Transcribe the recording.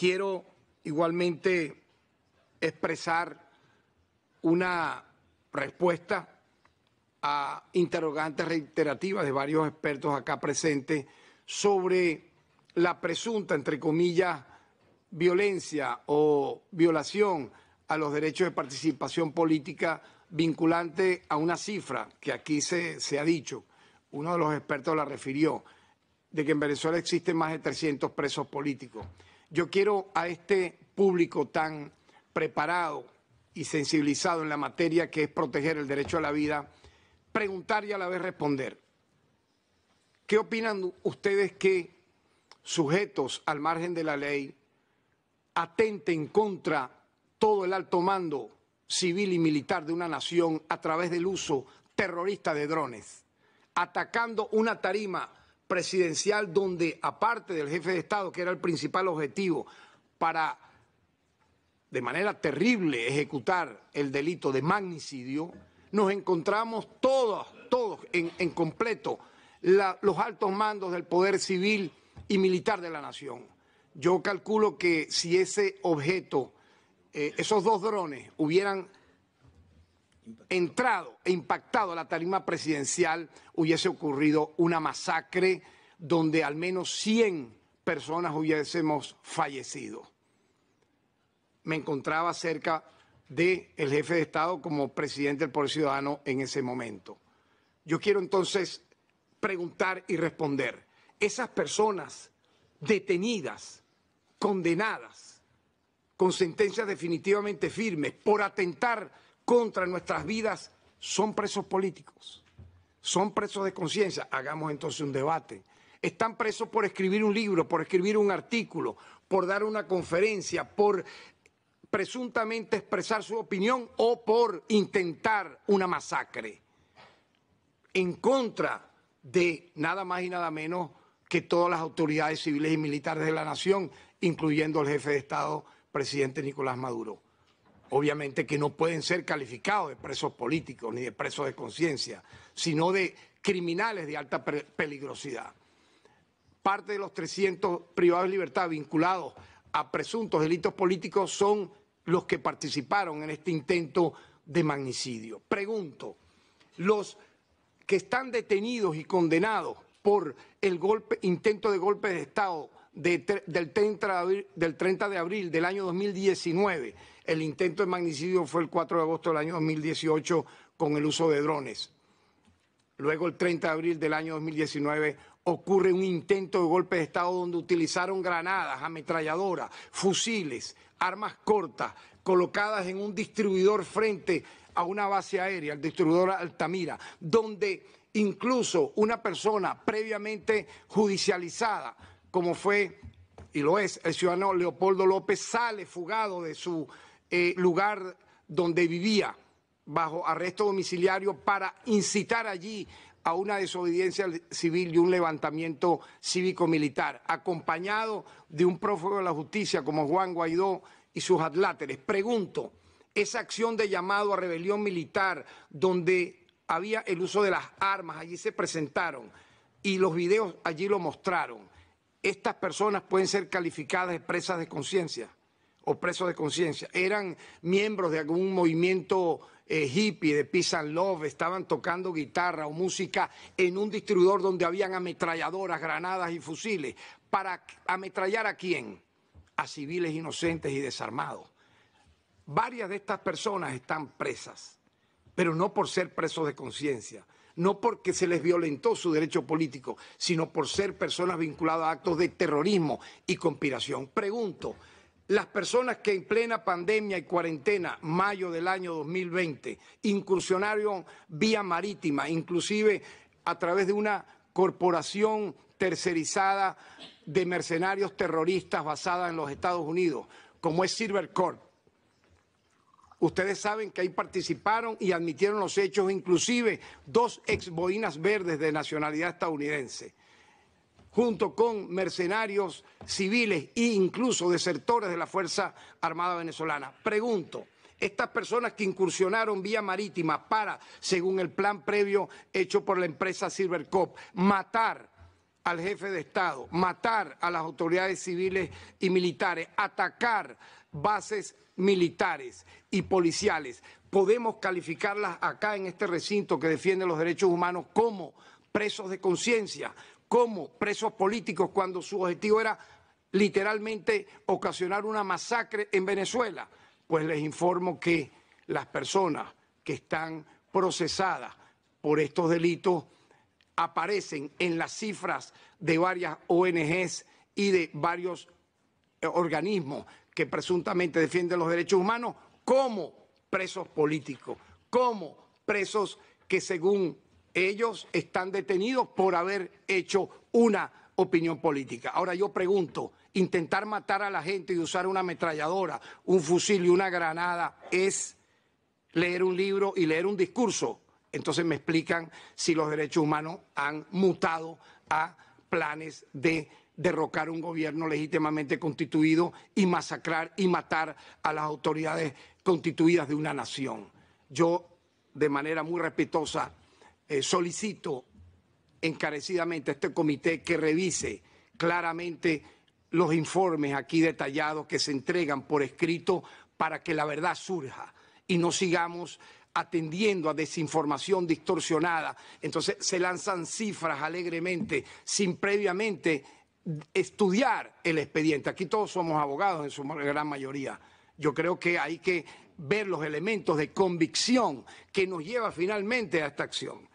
Quiero igualmente expresar una respuesta a interrogantes reiterativas de varios expertos acá presentes sobre la presunta, entre comillas, violencia o violación a los derechos de participación política vinculante a una cifra que aquí se, ha dicho, uno de los expertos la refirió, de que en Venezuela existen más de 300 presos políticos. Yo quiero a este público tan preparado y sensibilizado en la materia que es proteger el derecho a la vida, preguntar y a la vez responder. ¿Qué opinan ustedes que sujetos al margen de la ley atenten contra todo el alto mando civil y militar de una nación a través del uso terrorista de drones, atacando una tarima presidencial donde, aparte del jefe de Estado, que era el principal objetivo para, de manera terrible, ejecutar el delito de magnicidio, nos encontramos todos, todos en, completo los altos mandos del poder civil y militar de la nación. Yo calculo que si ese objeto, eh, esos dos drones hubieran entrado e impactado la tarima presidencial, hubiese ocurrido una masacre donde al menos 100 personas hubiésemos fallecido. Me encontraba cerca del jefe de Estado como presidente del Poder Ciudadano en ese momento. Yo quiero entonces preguntar y responder. Esas personas detenidas, condenadas, con sentencias definitivamente firmes por atentar contra nuestras vidas son presos políticos, son presos de conciencia. Hagamos entonces un debate. Están presos por escribir un libro, por escribir un artículo, por dar una conferencia, por presuntamente expresar su opinión o por intentar una masacre en contra de nada más y nada menos que todas las autoridades civiles y militares de la nación, incluyendo el jefe de Estado, presidente Nicolás Maduro obviamente que no pueden ser calificados de presos políticos ni de presos de conciencia, sino de criminales de alta peligrosidad. Parte de los 300 privados de libertad vinculados a presuntos delitos políticos son los que participaron en este intento de magnicidio. Pregunto, los que están detenidos y condenados por el golpe, intento de golpe de Estado del, del 30 de abril del año 2019, el intento de magnicidio fue el 4 de agosto del año 2018 con el uso de drones. Luego, el 30 de abril del año 2019, ocurre un intento de golpe de Estado donde utilizaron granadas, ametralladoras, fusiles, armas cortas, colocadas en un distribuidor frente a una base aérea, el distribuidor Altamira, donde incluso una persona previamente judicializada, como fue y lo es, el ciudadano Leopoldo López, sale fugado de su eh, lugar donde vivía bajo arresto domiciliario para incitar allí a una desobediencia civil y un levantamiento cívico-militar, acompañado de un prófugo de la justicia como Juan Guaidó y sus adláteres. Pregunto, esa acción de llamado a rebelión militar, donde había el uso de las armas, allí se presentaron y los videos allí lo mostraron, ¿estas personas pueden ser calificadas de presas de conciencia? o presos de conciencia, eran miembros de algún movimiento eh, hippie, de peace and love, estaban tocando guitarra o música en un distribuidor donde habían ametralladoras, granadas y fusiles. ¿Para ametrallar a quién? A civiles inocentes y desarmados. Varias de estas personas están presas, pero no por ser presos de conciencia, no porque se les violentó su derecho político, sino por ser personas vinculadas a actos de terrorismo y conspiración. Pregunto, las personas que en plena pandemia y cuarentena, mayo del año 2020, incursionaron vía marítima, inclusive a través de una corporación tercerizada de mercenarios terroristas basada en los Estados Unidos, como es Silver Corp. Ustedes saben que ahí participaron y admitieron los hechos, inclusive dos ex verdes de nacionalidad estadounidense junto con mercenarios civiles e incluso desertores de la Fuerza Armada Venezolana. Pregunto, estas personas que incursionaron vía marítima para, según el plan previo hecho por la empresa Silvercop, matar al jefe de Estado, matar a las autoridades civiles y militares, atacar bases militares y policiales. Podemos calificarlas acá en este recinto que defiende los derechos humanos como presos de conciencia, como presos políticos cuando su objetivo era literalmente ocasionar una masacre en Venezuela? Pues les informo que las personas que están procesadas por estos delitos aparecen en las cifras de varias ONGs y de varios eh, organismos que presuntamente defienden los derechos humanos como presos políticos, como presos que según ellos están detenidos por haber hecho una opinión política. Ahora yo pregunto, intentar matar a la gente y usar una ametralladora, un fusil y una granada es leer un libro y leer un discurso. Entonces me explican si los derechos humanos han mutado a planes de derrocar un gobierno legítimamente constituido y masacrar y matar a las autoridades constituidas de una nación. Yo, de manera muy respetuosa, eh, solicito encarecidamente a este comité que revise claramente los informes aquí detallados que se entregan por escrito para que la verdad surja y no sigamos atendiendo a desinformación distorsionada. Entonces se lanzan cifras alegremente sin previamente estudiar el expediente. Aquí todos somos abogados en su gran mayoría. Yo creo que hay que ver los elementos de convicción que nos lleva finalmente a esta acción.